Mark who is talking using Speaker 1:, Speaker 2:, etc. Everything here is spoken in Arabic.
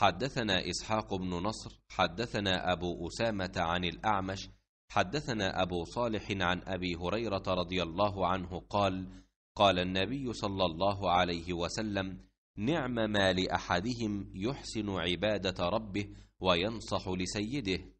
Speaker 1: حدثنا إسحاق بن نصر
Speaker 2: حدثنا أبو أسامة عن الأعمش حدثنا أبو صالح عن أبي هريرة رضي الله عنه قال قال النبي صلى الله عليه وسلم نعم ما لأحدهم يحسن عبادة ربه وينصح
Speaker 1: لسيده